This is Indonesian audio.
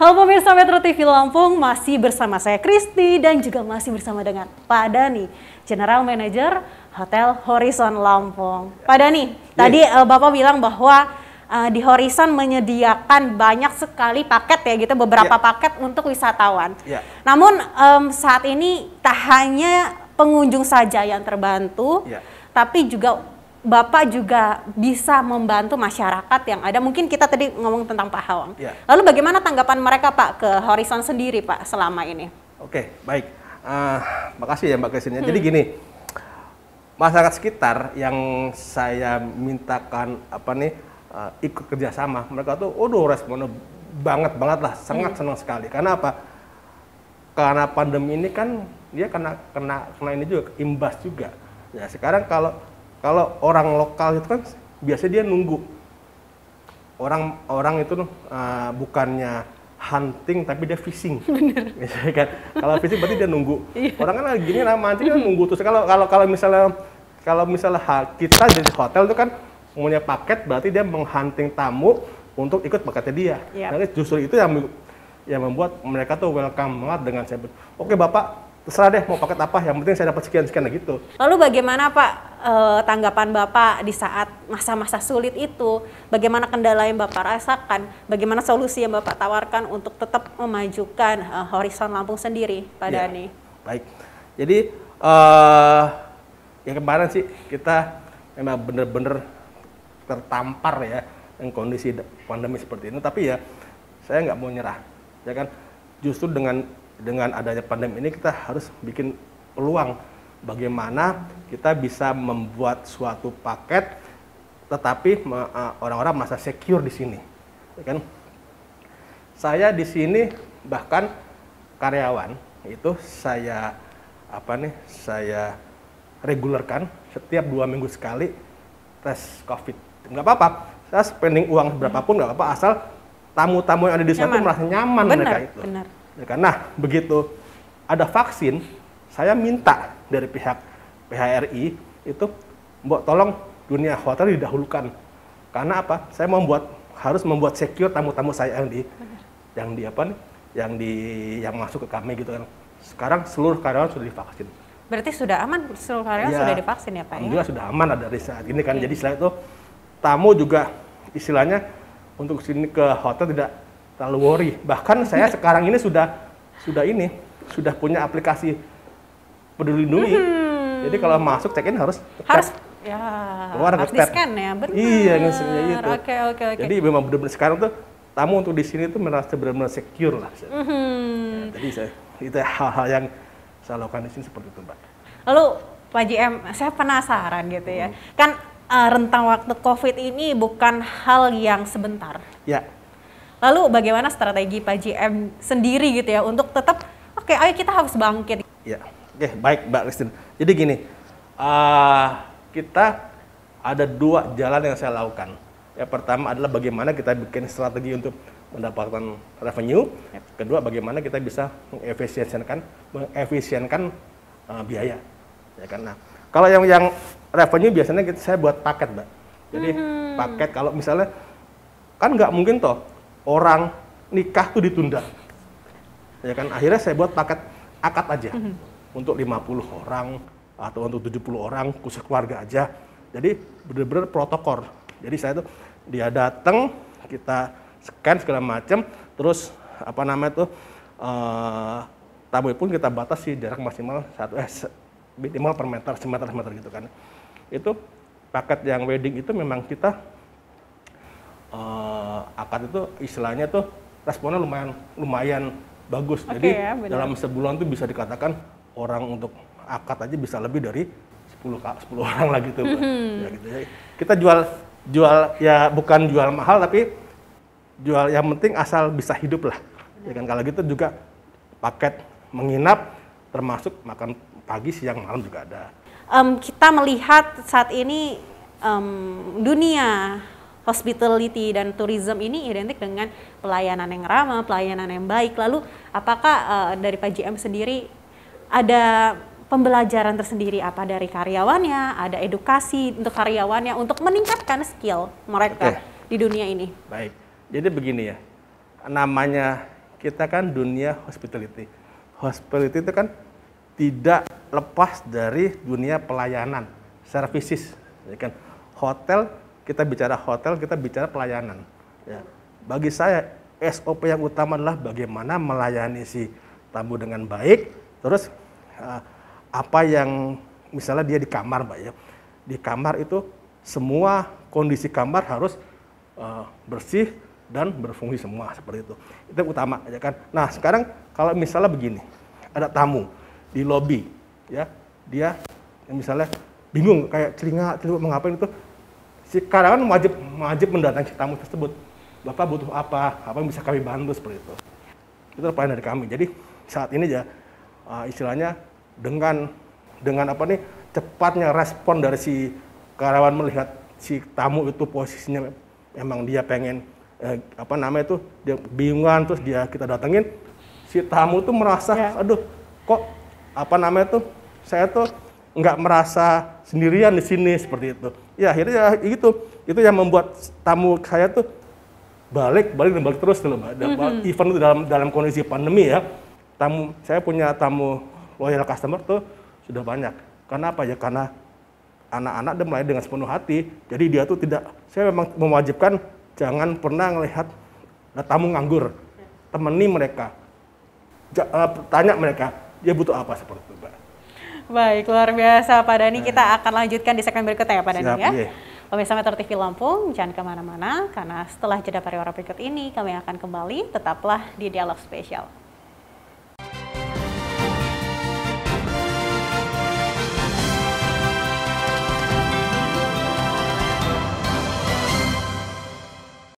Halo pemirsa Metro TV Lampung, masih bersama saya Kristi dan juga masih bersama dengan Pak Dani, General Manager Hotel Horizon Lampung. Pak Dani, yes. Iya. tadi uh, Bapak bilang bahwa uh, di Horizon menyediakan banyak sekali paket ya gitu, beberapa yeah. paket untuk wisatawan. Yeah. Namun um, saat ini tak hanya pengunjung saja yang terbantu, yeah. tapi juga Bapak juga bisa membantu masyarakat yang ada. Mungkin kita tadi ngomong tentang Pak Hawang. Ya. Lalu bagaimana tanggapan mereka Pak ke Horizon sendiri Pak selama ini? Oke, baik. Uh, makasih ya Mbak Kesinnya. Hmm. Jadi gini, masyarakat sekitar yang saya mintakan apa nih uh, ikut kerjasama, mereka tuh, waduh responnya banget banget lah, sangat hmm. senang sekali. Karena apa? Karena pandemi ini kan dia kena kena kena ini juga imbas juga. Ya sekarang kalau kalau orang lokal itu kan biasanya dia nunggu. Orang orang itu uh, bukannya hunting tapi dia fishing. Misalnya kan. Kalau fishing berarti dia nunggu. Iya. Orang kan lagi gini nah mancing kan nunggu terus kalau kalau kalau misalnya kalau misalnya kita jadi hotel itu kan punya paket berarti dia menghunting tamu untuk ikut paketnya dia. Yep. Iya. Nah, justru itu yang yang membuat mereka tuh welcome banget dengan saya. Oke, okay, Bapak, terserah deh mau paket apa yang penting saya dapat sekian sekian gitu lalu bagaimana pak e, tanggapan bapak di saat masa-masa sulit itu bagaimana kendala yang bapak rasakan bagaimana solusi yang bapak tawarkan untuk tetap memajukan e, horizon Lampung sendiri pak ya, Dani baik jadi e, ya kemarin sih kita memang benar-benar tertampar ya dengan kondisi pandemi seperti ini tapi ya saya nggak mau nyerah ya kan justru dengan dengan adanya pandemi ini kita harus bikin peluang bagaimana kita bisa membuat suatu paket tetapi e, orang-orang merasa secure di sini. Ya kan? Saya di sini bahkan karyawan itu saya apa nih saya regularkan setiap dua minggu sekali tes covid nggak apa-apa saya spending uang berapapun nggak apa-apa asal tamu-tamu yang ada di sana itu merasa nyaman benar, mereka itu benar. Ya kan? Nah, begitu ada vaksin, saya minta dari pihak PHRI itu, mbok tolong dunia hotel didahulukan. Karena apa? Saya membuat harus membuat secure tamu-tamu saya yang di Benar. yang di apa nih? Yang di yang masuk ke kami gitu kan. Sekarang seluruh karyawan sudah divaksin. Berarti sudah aman seluruh karyawan ya, sudah divaksin ya Pak? Ya? Alhamdulillah sudah aman dari saat ini kan. Okay. Iya. Jadi selain itu tamu juga istilahnya untuk sini ke hotel tidak terlalu worry. Bahkan saya sekarang ini sudah sudah ini sudah punya aplikasi peduli lindungi. Hmm. Jadi kalau masuk check-in harus harus ya keluar harus scan ya benar. Iya ini ya itu. Oke okay, oke okay, oke. Okay. Jadi memang benar-benar sekarang tuh tamu untuk di sini tuh merasa benar-benar secure lah. Hmm. Ya, jadi saya itu hal-hal yang saya lakukan di sini seperti itu mbak. Lalu Pak JM, saya penasaran gitu ya. Mm-hmm. Kan uh, rentang waktu COVID ini bukan hal yang sebentar. Ya Lalu bagaimana strategi Pak JM sendiri gitu ya untuk tetap oke okay, ayo kita harus bangkit. Ya, oke okay, baik Mbak Kristin. Jadi gini, uh, kita ada dua jalan yang saya lakukan. ya pertama adalah bagaimana kita bikin strategi untuk mendapatkan revenue. Kedua, bagaimana kita bisa mengefisienkan mengefisienkan uh, biaya. Ya karena kalau yang yang revenue biasanya kita, saya buat paket, Mbak. Jadi hmm. paket kalau misalnya kan nggak mungkin toh orang nikah tuh ditunda. Ya kan akhirnya saya buat paket akad aja mm -hmm. untuk 50 orang atau untuk 70 orang khusus keluarga aja. Jadi benar-benar protokol. Jadi saya tuh dia datang kita scan segala macam terus apa namanya tuh uh, eh, tamu pun kita batasi jarak maksimal satu eh minimal per meter semeter semeter gitu kan itu paket yang wedding itu memang kita uh, Eh, akad itu istilahnya tuh responnya lumayan lumayan bagus. Okay, Jadi ya, dalam sebulan tuh bisa dikatakan orang untuk akad aja bisa lebih dari 10 10 orang lagi tuh. Hmm. Ya, gitu. Jadi, kita jual jual ya bukan jual mahal tapi jual yang penting asal bisa hidup lah. Ya kan kalau gitu juga paket menginap termasuk makan pagi, siang, malam juga ada. Um, kita melihat saat ini um, dunia hospitality dan tourism ini identik dengan pelayanan yang ramah, pelayanan yang baik. Lalu apakah uh, dari PJM sendiri ada pembelajaran tersendiri apa dari karyawannya, ada edukasi untuk karyawannya untuk meningkatkan skill mereka okay. di dunia ini. Baik. Jadi begini ya. Namanya kita kan dunia hospitality. Hospitality itu kan tidak lepas dari dunia pelayanan, services, ya kan. Hotel kita bicara hotel, kita bicara pelayanan. Ya. Bagi saya SOP yang utama adalah bagaimana melayani si tamu dengan baik. Terus eh, apa yang misalnya dia di kamar, pak ya, di kamar itu semua kondisi kamar harus eh, bersih dan berfungsi semua seperti itu. Itu utama ya kan. Nah sekarang kalau misalnya begini, ada tamu di lobi, ya dia yang misalnya bingung kayak celinga, celinga mengapain itu si karyawan wajib wajib mendatangi tamu tersebut. Bapak butuh apa? Apa yang bisa kami bantu seperti itu? Itu pelayanan dari kami. Jadi saat ini ya eh, istilahnya dengan dengan apa nih cepatnya respon dari si karyawan melihat si tamu itu posisinya emang dia pengen eh, apa namanya itu dia bingungan terus dia kita datengin si tamu tuh merasa ya. aduh kok apa namanya itu saya tuh nggak merasa sendirian di sini seperti itu. Ya akhirnya ya, gitu. itu yang membuat tamu saya tuh balik balik dan balik terus gitu tuh mbak. Mm -hmm. Event itu dalam dalam kondisi pandemi ya tamu saya punya tamu loyal customer tuh sudah banyak. Karena apa ya? Karena anak-anak dia melayani dengan sepenuh hati. Jadi dia tuh tidak saya memang mewajibkan jangan pernah melihat nah, tamu nganggur. Temani mereka. Eh, tanya mereka dia butuh apa seperti itu, Mbak. Baik, luar biasa Pak Dani. Iya. Kita akan lanjutkan di segmen berikutnya ya Pak Dani ya. Iya. Pemirsa Metro TV Lampung, jangan kemana-mana karena setelah jeda pariwara berikut ini kami akan kembali. Tetaplah di Dialog Spesial.